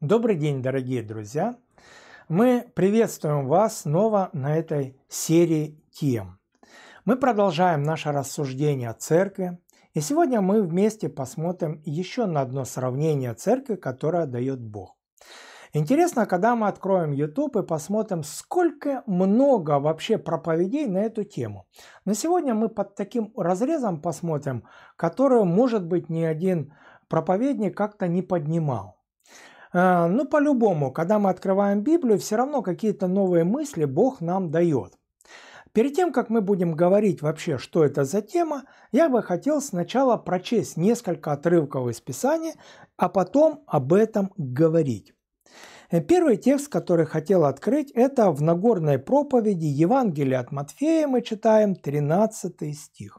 Добрый день, дорогие друзья! Мы приветствуем вас снова на этой серии тем. Мы продолжаем наше рассуждение о церкви, и сегодня мы вместе посмотрим еще на одно сравнение церкви, которое дает Бог. Интересно, когда мы откроем YouTube и посмотрим, сколько много вообще проповедей на эту тему. Но сегодня мы под таким разрезом посмотрим, которую, может быть, ни один проповедник как-то не поднимал. А, ну, по-любому, когда мы открываем Библию, все равно какие-то новые мысли Бог нам дает. Перед тем, как мы будем говорить вообще, что это за тема, я бы хотел сначала прочесть несколько отрывков из Писания, а потом об этом говорить. Э, первый текст, который хотел открыть, это в Нагорной проповеди Евангелия от Матфея, мы читаем 13 стих.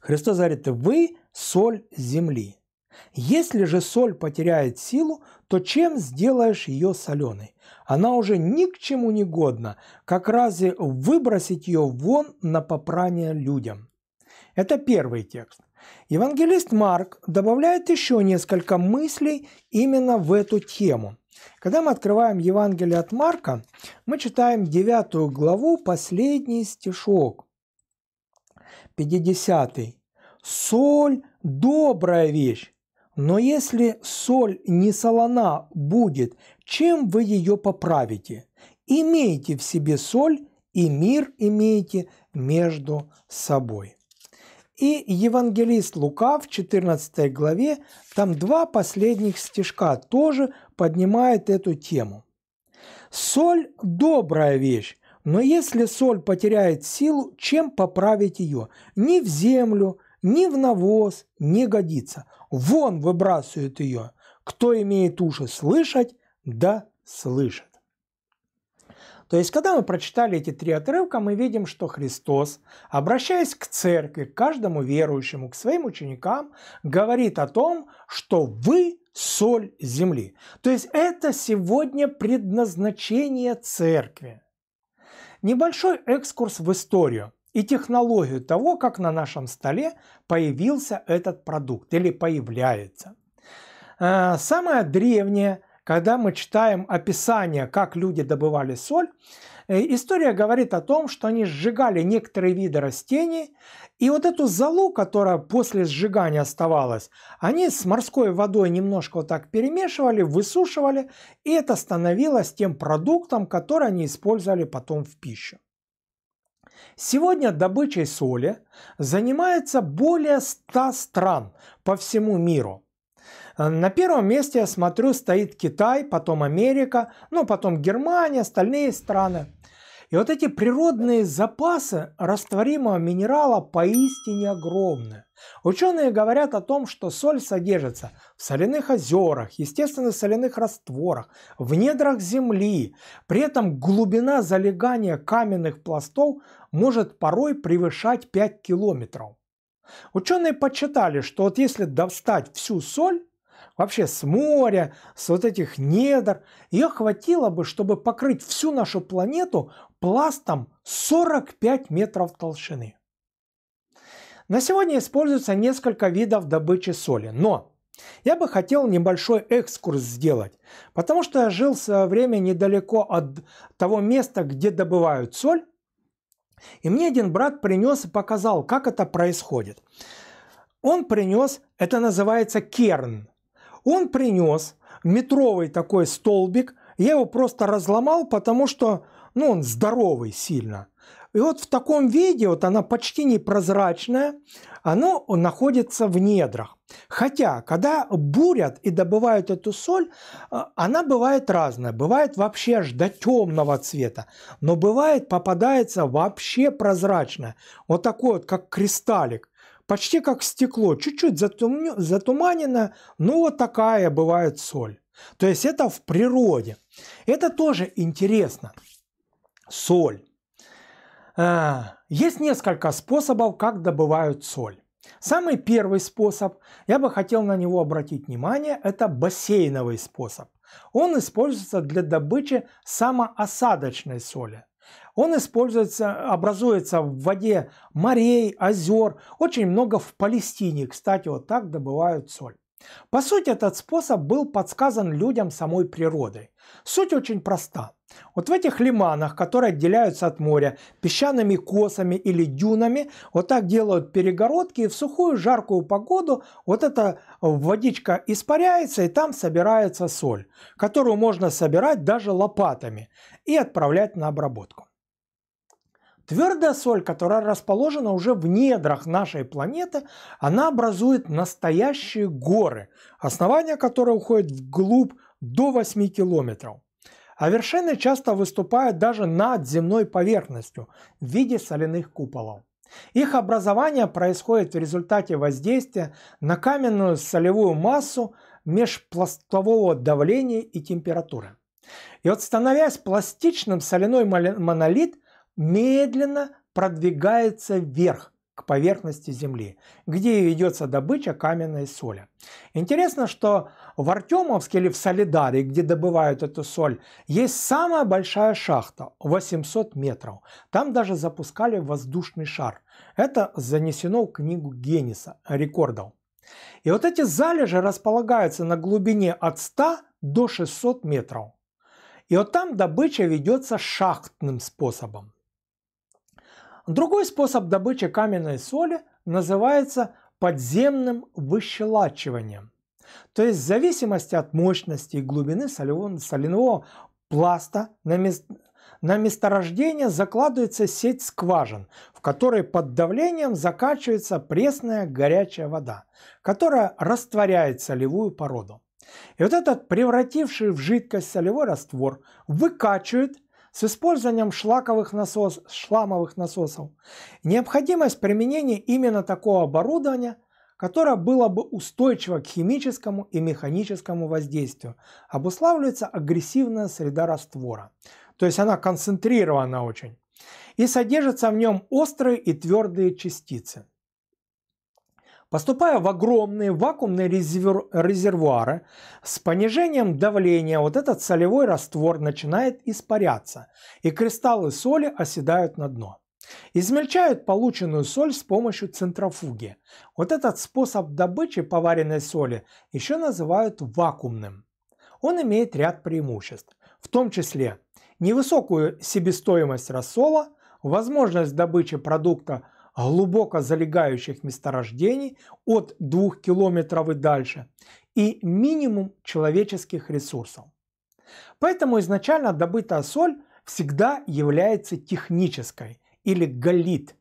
Христос говорит, вы соль земли. Если же соль потеряет силу, то чем сделаешь ее соленой? Она уже ни к чему не годна, как разве выбросить ее вон на попрание людям. Это первый текст. Евангелист Марк добавляет еще несколько мыслей именно в эту тему. Когда мы открываем Евангелие от Марка, мы читаем 9 главу, последний стишок, 50. «Соль – добрая вещь, но если соль не солона будет, чем вы ее поправите? Имейте в себе соль и мир имейте между собой. И евангелист Лука в 14 главе, там два последних стишка тоже поднимает эту тему. «Соль – добрая вещь, но если соль потеряет силу, чем поправить ее? Ни в землю, ни в навоз не годится вон выбрасывает ее. Кто имеет уши слышать, да слышит. То есть, когда мы прочитали эти три отрывка, мы видим, что Христос, обращаясь к церкви, к каждому верующему, к своим ученикам, говорит о том, что вы соль земли. То есть это сегодня предназначение церкви. Небольшой экскурс в историю и технологию того, как на нашем столе появился этот продукт или появляется. Э, самое древнее, когда мы читаем описание, как люди добывали соль, э, история говорит о том, что они сжигали некоторые виды растений, и вот эту золу, которая после сжигания оставалась, они с морской водой немножко вот так перемешивали, высушивали, и это становилось тем продуктом, который они использовали потом в пищу. Сегодня добычей соли занимается более 100 стран по всему миру. Э, на первом месте, я смотрю, стоит Китай, потом Америка, ну потом Германия, остальные страны. И вот эти природные запасы растворимого минерала поистине огромны. Ученые говорят о том, что соль содержится в соляных озерах, естественных соляных растворах, в недрах земли. При этом глубина залегания каменных пластов может порой превышать 5 километров. Ученые подсчитали, что вот если достать всю соль, вообще с моря, с вот этих недр. Ее хватило бы, чтобы покрыть всю нашу планету пластом 45 метров толщины. На сегодня используется несколько видов добычи соли, но я бы хотел небольшой экскурс сделать, потому что я жил в свое время недалеко от того места, где добывают соль, и мне один брат принес и показал, как это происходит. Он принес, это называется керн, он принес метровый такой столбик – я его просто разломал, потому что ну, он здоровый сильно. И вот в таком виде, вот она почти непрозрачная, оно находится в недрах. Хотя, когда бурят и добывают эту соль, э, она бывает разная. Бывает вообще аж до темного цвета, но бывает попадается вообще прозрачная. Вот такой вот, как кристаллик. Почти как стекло, чуть-чуть затуманено, но вот такая бывает соль. То есть это в природе. Это тоже интересно. Соль. А, есть несколько способов, как добывают соль. Самый первый способ, я бы хотел на него обратить внимание, это бассейновый способ. Он используется для добычи самоосадочной соли. Он используется, образуется в воде морей, озер. Очень много в Палестине, кстати, вот так добывают соль. По сути, этот способ был подсказан людям самой природой. Суть очень проста. Вот в этих лиманах, которые отделяются от моря песчаными косами или дюнами, вот так делают перегородки, и в сухую жаркую погоду вот эта водичка испаряется, и там собирается соль, которую можно собирать даже лопатами и отправлять на обработку. Твердая соль, которая расположена уже в недрах нашей планеты, она образует настоящие горы, основания которой уходят вглубь до 8 километров. А вершины часто выступают даже над земной поверхностью в виде соляных куполов. Их образование происходит в результате воздействия на каменную солевую массу межпластового давления и температуры. И вот становясь пластичным, соляной монолит медленно продвигается вверх к поверхности Земли, где ведется добыча каменной соли. Интересно, что в Артемовске или в Солидаре, где добывают эту соль, есть самая большая шахта – 800 метров. Там даже запускали воздушный шар. Это занесено в книгу Генниса рекордов. И вот эти залежи располагаются на глубине от 100 до 600 метров. И вот там добыча ведется шахтным способом. Другой способ добычи каменной соли называется подземным выщелачиванием. То есть в зависимости от мощности и глубины соляного пласта на, мест... на месторождение закладывается сеть скважин, в которой под давлением закачивается пресная горячая вода, которая растворяет солевую породу. И вот этот превративший в жидкость солевой раствор выкачивает с использованием шлаковых насос, шламовых насосов. Необходимость применения именно такого оборудования, которое было бы устойчиво к химическому и механическому воздействию, обуславливается агрессивная среда раствора. То есть она концентрирована очень. И содержатся в нем острые и твердые частицы поступая в огромные вакуумные резервуары, с понижением давления вот этот солевой раствор начинает испаряться, и кристаллы соли оседают на дно. Измельчают полученную соль с помощью центрофуги. Вот этот способ добычи поваренной соли еще называют вакуумным. Он имеет ряд преимуществ, в том числе невысокую себестоимость рассола, возможность добычи продукта глубоко залегающих месторождений от 2 километров и дальше и минимум человеческих ресурсов. Поэтому изначально добытая соль всегда является технической или галит.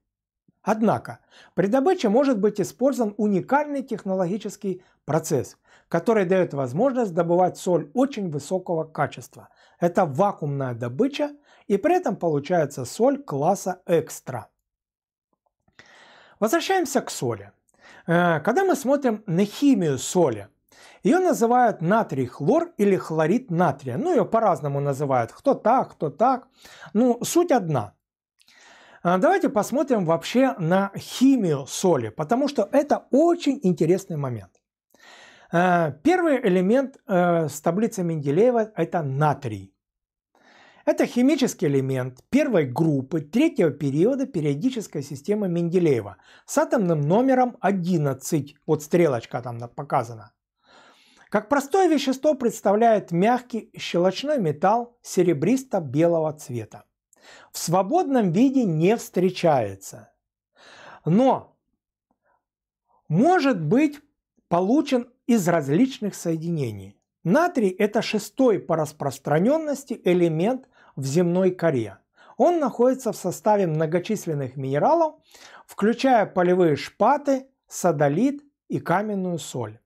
Однако при добыче может быть использован уникальный технологический процесс, который дает возможность добывать соль очень высокого качества. Это вакуумная добыча и при этом получается соль класса экстра. Возвращаемся к соли. Э, когда мы смотрим на химию соли, ее называют натрий хлор или хлорид натрия. Ну, ее по-разному называют. Кто так, кто так. Ну, суть одна. Э, давайте посмотрим вообще на химию соли, потому что это очень интересный момент. Э, первый элемент с таблицы Менделеева – это натрий. Это химический элемент первой группы третьего периода периодической системы Менделеева с атомным номером 11, вот стрелочка там показана. Как простое вещество представляет мягкий щелочной металл серебристо-белого цвета. В свободном виде не встречается. Но может быть получен из различных соединений. Натрий – это шестой по распространенности элемент в земной коре. Он находится в составе многочисленных минералов, включая полевые шпаты, садолит и каменную соль.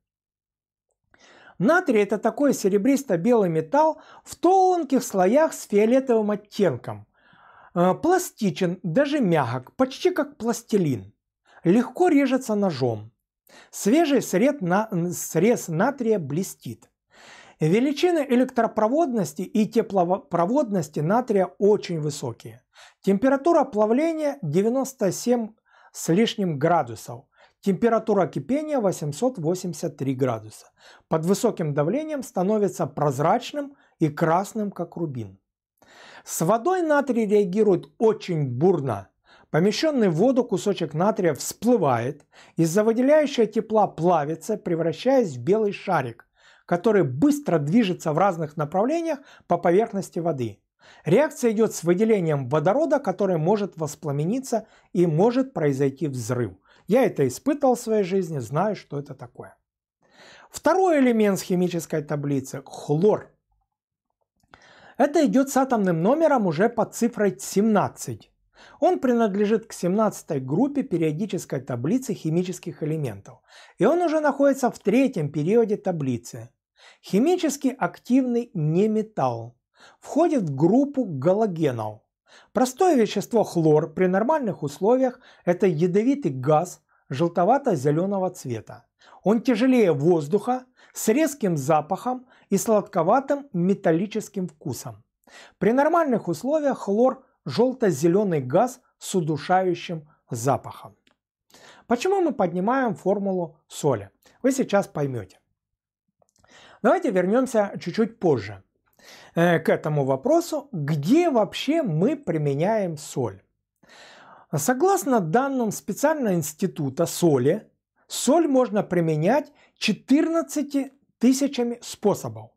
Натрий – это такой серебристо-белый металл в тонких слоях с фиолетовым оттенком. Э, пластичен, даже мягок, почти как пластилин. Легко режется ножом. Свежий срез, на... срез натрия блестит. Величины электропроводности и теплопроводности натрия очень высокие. Температура плавления 97 с лишним градусов. Температура кипения 883 градуса. Под высоким давлением становится прозрачным и красным, как рубин. С водой натрий реагирует очень бурно. Помещенный в воду кусочек натрия всплывает, из-за выделяющего тепла плавится, превращаясь в белый шарик, который быстро движется в разных направлениях по поверхности воды. Реакция идет с выделением водорода, который может воспламениться и может произойти взрыв. Я это испытывал в своей жизни, знаю, что это такое. Второй элемент с химической таблицы – хлор. Это идет с атомным номером уже под цифрой 17. Он принадлежит к 17 группе периодической таблицы химических элементов. И он уже находится в третьем периоде таблицы. Химически активный неметалл. Входит в группу галогенов. Простое вещество хлор при нормальных условиях – это ядовитый газ желтовато-зеленого цвета. Он тяжелее воздуха, с резким запахом и сладковатым металлическим вкусом. При нормальных условиях хлор – желто-зеленый газ с удушающим запахом. Почему мы поднимаем формулу соли? Вы сейчас поймете. Давайте вернемся чуть-чуть позже э, к этому вопросу, где вообще мы применяем соль. Согласно данным специального института соли, соль можно применять 14 тысячами способов.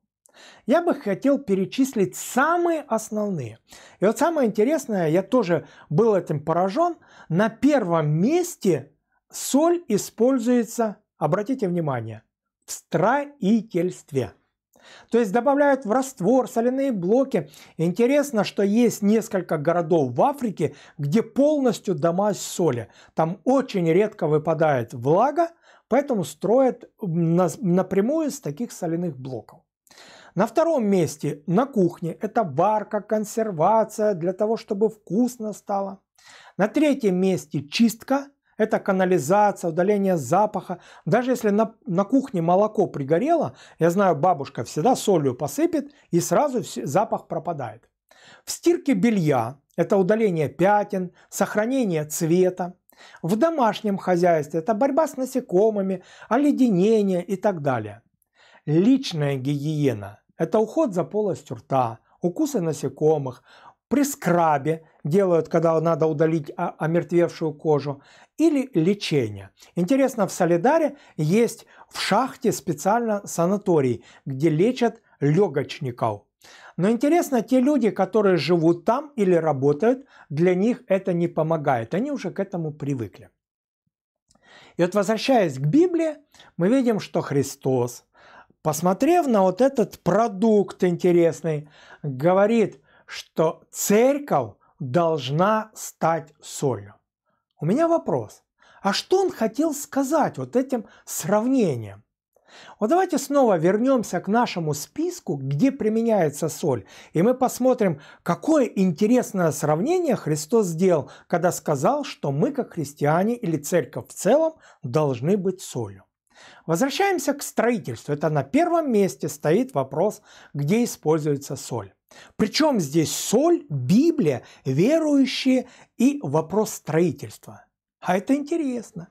Я бы хотел перечислить самые основные. И вот самое интересное, я тоже был этим поражен, на первом месте соль используется, обратите внимание, в строительстве. То есть добавляют в раствор соляные блоки. Интересно, что есть несколько городов в Африке, где полностью дома из соли. Там очень редко выпадает влага, поэтому строят напрямую из таких соляных блоков. На втором месте на кухне это варка, консервация для того, чтобы вкусно стало. На третьем месте чистка это канализация, удаление запаха. Даже если на, на кухне молоко пригорело, я знаю, бабушка всегда солью посыпет и сразу запах пропадает. В стирке белья это удаление пятен, сохранение цвета. В домашнем хозяйстве это борьба с насекомыми, оледенение и так далее. Личная гигиена – это уход за полостью рта, укусы насекомых, при скрабе делают, когда надо удалить омертвевшую кожу, или лечение. Интересно, в Солидаре есть в шахте специально санаторий, где лечат легочников. Но интересно, те люди, которые живут там или работают, для них это не помогает. Они уже к этому привыкли. И вот возвращаясь к Библии, мы видим, что Христос, посмотрев на вот этот продукт интересный, говорит – что церковь должна стать солью. У меня вопрос. А что он хотел сказать вот этим сравнением? Вот давайте снова вернемся к нашему списку, где применяется соль, и мы посмотрим, какое интересное сравнение Христос сделал, когда сказал, что мы, как христиане или церковь в целом, должны быть солью. Возвращаемся к строительству. Это на первом месте стоит вопрос, где используется соль. Причем здесь соль, Библия, верующие и вопрос строительства. А это интересно.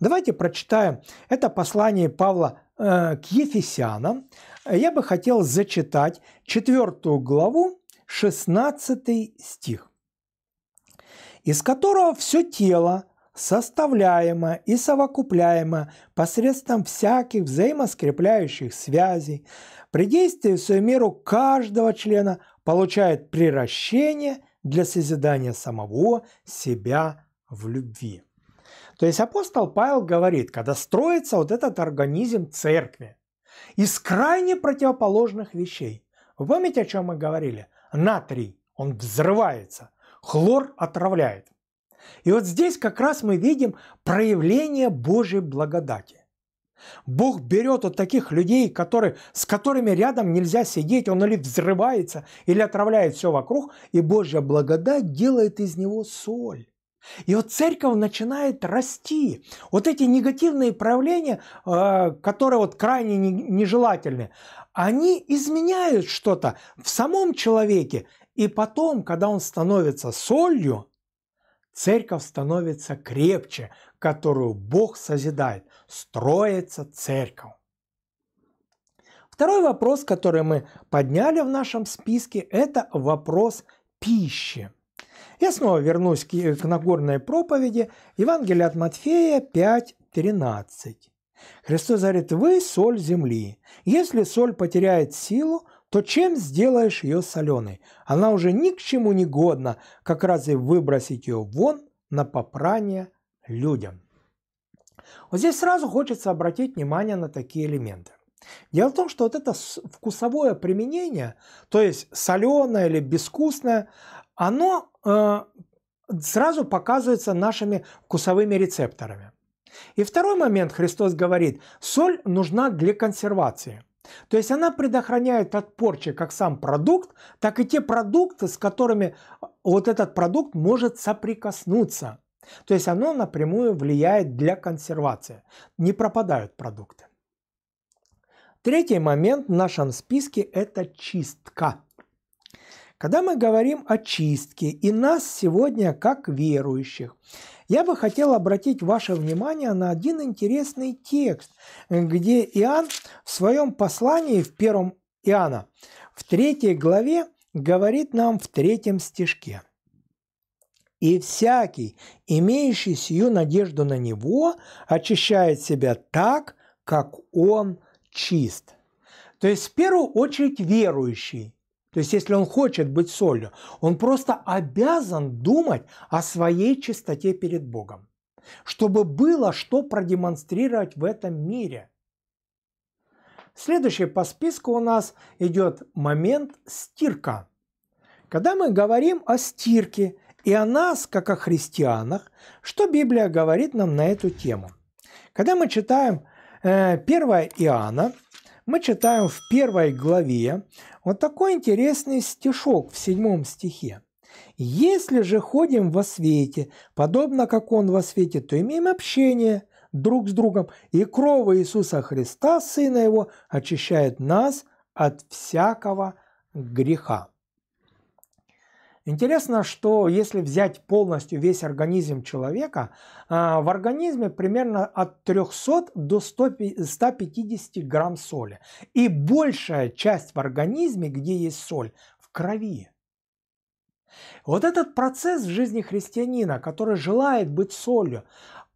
Давайте прочитаем это послание Павла э, к Ефесянам. Я бы хотел зачитать 4 главу, 16 стих, из которого все тело, составляемо и совокупляемо посредством всяких взаимоскрепляющих связей, при действии в свою меру каждого члена получает приращение для созидания самого себя в любви. То есть апостол Павел говорит, когда строится вот этот организм церкви из крайне противоположных вещей. Вы помните, о чем мы говорили? Натрий, он взрывается, хлор отравляет. И вот здесь как раз мы видим проявление Божьей благодати. Бог берет от таких людей, которые, с которыми рядом нельзя сидеть, он или взрывается, или отравляет все вокруг, и Божья благодать делает из него соль. И вот церковь начинает расти. Вот эти негативные проявления, э, которые вот крайне нежелательны, они изменяют что-то в самом человеке. И потом, когда он становится солью, Церковь становится крепче, которую Бог созидает. Строится церковь. Второй вопрос, который мы подняли в нашем списке, это вопрос пищи. Я снова вернусь к, к Нагорной проповеди. Евангелие от Матфея 5.13. Христос говорит, вы соль земли. Если соль потеряет силу, то чем сделаешь ее соленой? Она уже ни к чему не годна, как раз и выбросить ее вон на попрание людям. Вот здесь сразу хочется обратить внимание на такие элементы. Дело в том, что вот это вкусовое применение, то есть соленое или безвкусное, оно э, сразу показывается нашими вкусовыми рецепторами. И второй момент Христос говорит, соль нужна для консервации – то есть она предохраняет от порчи как сам продукт, так и те продукты, с которыми а, вот этот продукт может соприкоснуться. То есть оно напрямую влияет для консервации. Не пропадают продукты. Третий момент в нашем списке – это чистка. Когда мы говорим о чистке и нас сегодня как верующих, я бы хотел обратить ваше внимание на один интересный текст, где Иоанн в своем послании в первом Иоанна в третьей главе говорит нам в третьем стишке. «И всякий, имеющий сию надежду на Него, очищает себя так, как Он чист». То есть в первую очередь верующий то есть если он хочет быть солью, он просто обязан думать о своей чистоте перед Богом, чтобы было что продемонстрировать в этом мире. Следующий по списку у нас идет момент стирка. Когда мы говорим о стирке и о нас, как о христианах, что Библия говорит нам на эту тему? Когда мы читаем 1 э, Иоанна, мы читаем в первой главе вот такой интересный стишок в седьмом стихе. «Если же ходим во свете, подобно как Он во свете, то имеем общение друг с другом, и кровь Иисуса Христа, Сына Его, очищает нас от всякого греха». Интересно, что если взять полностью весь организм человека, а, в организме примерно от 300 до 150 грамм соли. И большая часть в организме, где есть соль, в крови. Вот этот процесс в жизни христианина, который желает быть солью,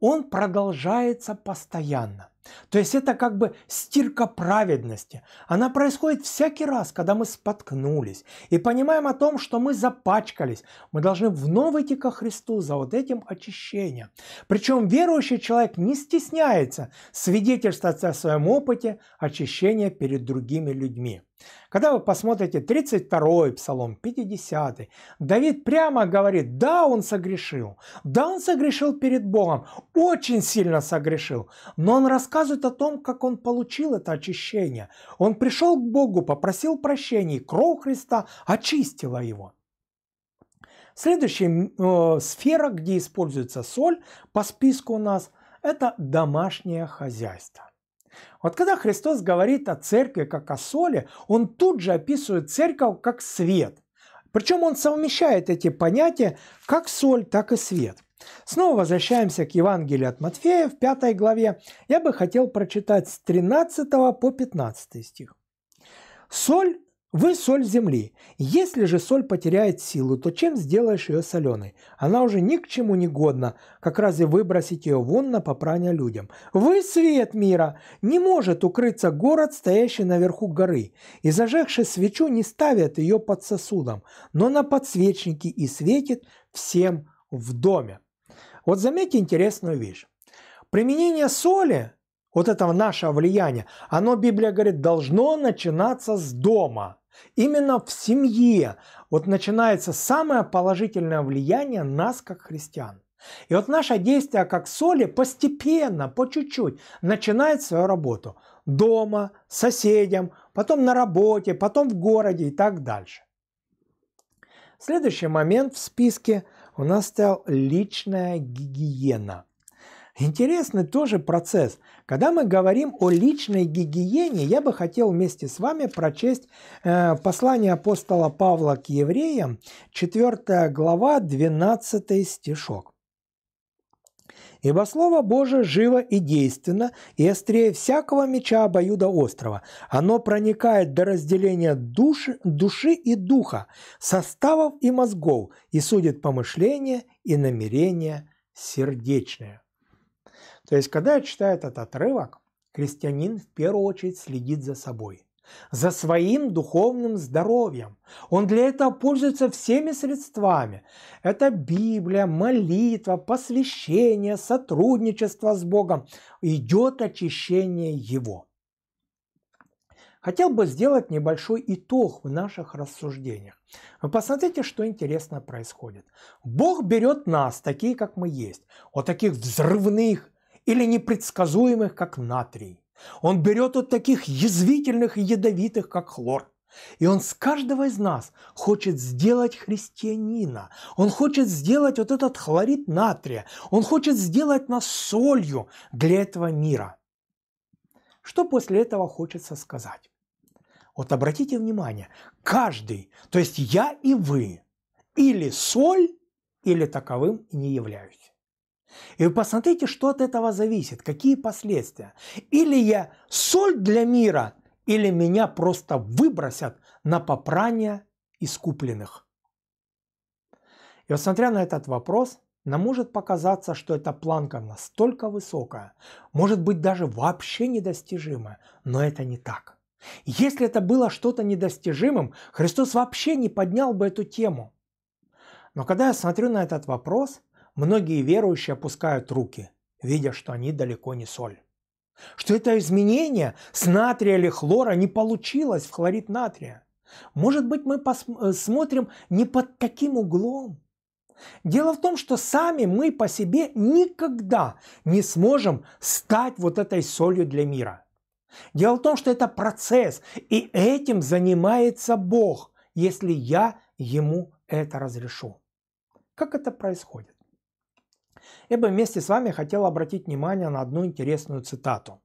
он продолжается постоянно. То есть это как бы стирка праведности. Она происходит всякий раз, когда мы споткнулись и понимаем о том, что мы запачкались. Мы должны вновь идти ко Христу за вот этим очищением. Причем верующий человек не стесняется свидетельствовать о своем опыте очищения перед другими людьми. Когда вы посмотрите 32-й псалом, 50-й, Давид прямо говорит, да, он согрешил, да, он согрешил перед Богом, очень сильно согрешил, но он рассказывает о том, как он получил это очищение. Он пришел к Богу, попросил прощения, и кровь Христа очистила его. Следующая э, сфера, где используется соль по списку у нас, это домашнее хозяйство. Вот когда Христос говорит о церкви как о соли, он тут же описывает церковь как свет. Причем он совмещает эти понятия как соль, так и свет. Снова возвращаемся к Евангелию от Матфея в 5 главе. Я бы хотел прочитать с 13 по 15 стих. «Соль вы соль земли. Если же соль потеряет силу, то чем сделаешь ее соленой? Она уже ни к чему не годна, как разве выбросить ее вон на попрание людям. Вы свет мира! Не может укрыться город, стоящий наверху горы, и зажегши свечу не ставят ее под сосудом, но на подсвечнике и светит всем в доме. Вот заметьте интересную вещь. Применение соли вот этого наше влияние, оно, Библия говорит, должно начинаться с дома. Именно в семье вот начинается самое положительное влияние нас как христиан. И вот наше действие как соли постепенно, по чуть-чуть начинает свою работу. Дома, соседям, потом на работе, потом в городе и так дальше. Следующий момент в списке у нас стоял личная гигиена – Интересный тоже процесс. Когда мы говорим о личной гигиене, я бы хотел вместе с вами прочесть э, послание апостола Павла к евреям, 4 глава, 12 стишок. Ибо Слово Божие живо и действенно, и острее всякого меча обоюда острова. Оно проникает до разделения души, души и духа, составов и мозгов, и судит помышления и намерения сердечные. То есть, когда я читаю этот отрывок, крестьянин в первую очередь следит за собой, за своим духовным здоровьем. Он для этого пользуется всеми средствами. Это Библия, молитва, посвящение, сотрудничество с Богом. Идет очищение его. Хотел бы сделать небольшой итог в наших рассуждениях. Вы посмотрите, что интересно происходит. Бог берет нас, такие, как мы есть, вот таких взрывных, или непредсказуемых, как натрий. Он берет от таких язвительных и ядовитых, как хлор. И он с каждого из нас хочет сделать христианина. Он хочет сделать вот этот хлорид натрия. Он хочет сделать нас солью для этого мира. Что после этого хочется сказать? Вот обратите внимание, каждый, то есть я и вы, или соль, или таковым не являюсь. И вы посмотрите, что от этого зависит, какие последствия. Или я соль для мира, или меня просто выбросят на попрание искупленных. И вот смотря на этот вопрос, нам может показаться, что эта планка настолько высокая, может быть даже вообще недостижимая, но это не так. Если это было что-то недостижимым, Христос вообще не поднял бы эту тему. Но когда я смотрю на этот вопрос, многие верующие опускают руки, видя, что они далеко не соль. Что это изменение с натрия или хлора не получилось в хлорид натрия. Может быть, мы э, смотрим не под таким углом. Дело в том, что сами мы по себе никогда не сможем стать вот этой солью для мира. Дело в том, что это процесс, и этим занимается Бог, если я ему это разрешу. Как это происходит? я бы вместе с вами хотел обратить внимание на одну интересную цитату.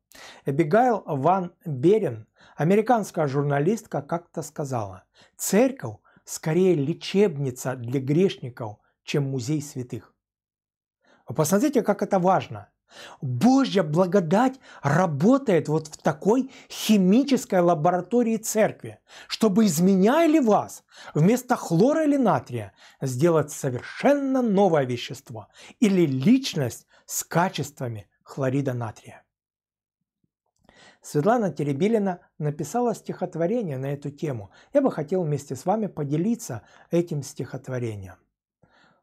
Эбигайл Ван Берен, американская журналистка, как-то сказала, «Церковь скорее лечебница для грешников, чем музей святых». посмотрите, как это важно. Божья благодать работает вот в такой химической лаборатории церкви, чтобы, изменяя вас, вместо хлора или натрия сделать совершенно новое вещество или личность с качествами хлорида натрия. Светлана Теребилина написала стихотворение на эту тему. Я бы хотел вместе с вами поделиться этим стихотворением.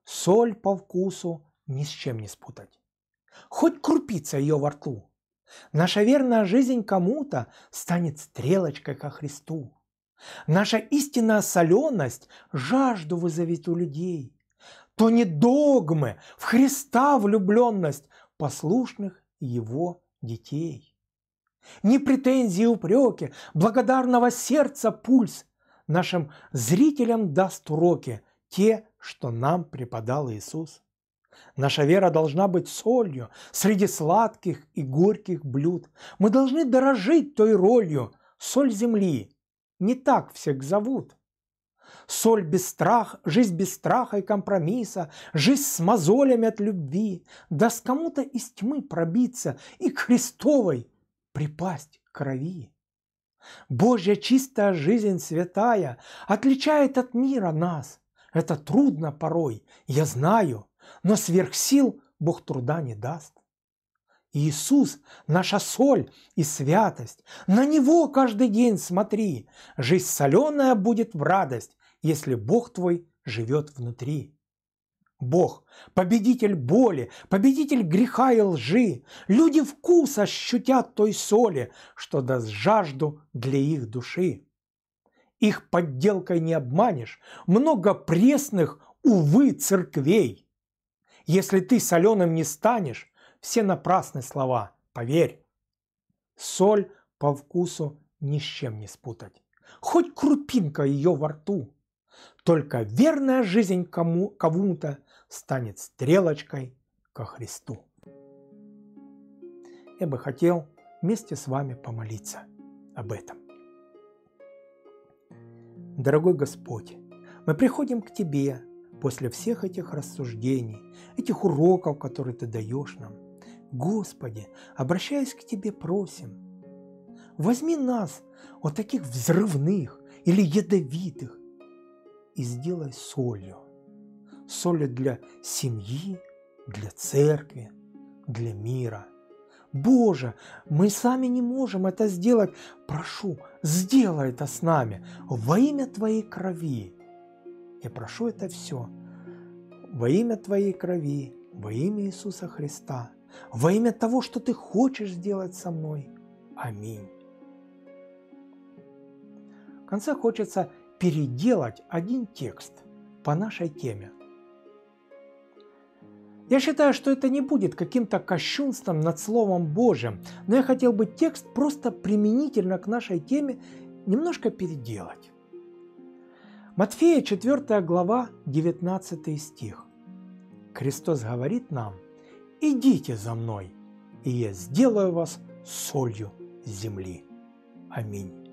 Соль по вкусу ни с чем не спутать хоть крупица ее во рту. Наша верная жизнь кому-то станет стрелочкой ко Христу. Наша истинная соленость жажду вызовет у людей. То не догмы, в Христа влюбленность послушных его детей. Не претензии и упреки, благодарного сердца пульс нашим зрителям даст уроки те, что нам преподал Иисус. Наша вера должна быть солью среди сладких и горьких блюд. Мы должны дорожить той ролью, соль земли. Не так всех зовут. Соль без страха, жизнь без страха и компромисса, жизнь с мозолями от любви. Даст кому-то из тьмы пробиться и к Христовой припасть крови. Божья чистая жизнь святая отличает от мира нас. Это трудно порой, я знаю – но сверх сил Бог труда не даст. Иисус – наша соль и святость. На Него каждый день смотри. Жизнь соленая будет в радость, если Бог твой живет внутри. Бог – победитель боли, победитель греха и лжи. Люди вкус ощутят той соли, что даст жажду для их души. Их подделкой не обманешь. Много пресных, увы, церквей – если ты соленым не станешь, все напрасны слова, поверь. Соль по вкусу ни с чем не спутать. Хоть крупинка ее во рту. Только верная жизнь кому, кому-то станет стрелочкой ко Христу. Я бы хотел вместе с вами помолиться об этом. Дорогой Господь, мы приходим к Тебе после всех этих рассуждений, этих уроков, которые ты даешь нам. Господи, обращаясь к Тебе, просим, возьми нас от таких взрывных или ядовитых и сделай солью. Солью для семьи, для церкви, для мира. Боже, мы сами не можем это сделать. Прошу, сделай это с нами во имя Твоей крови я прошу это все во имя Твоей крови, во имя Иисуса Христа, во имя того, что Ты хочешь сделать со мной. Аминь. В конце хочется переделать один текст по нашей теме. Я считаю, что это не будет каким-то кощунством над Словом Божьим, но я хотел бы текст просто применительно к нашей теме немножко переделать. Матфея 4 глава 19 стих. Христос говорит нам, «Идите за мной, и я сделаю вас солью земли». Аминь.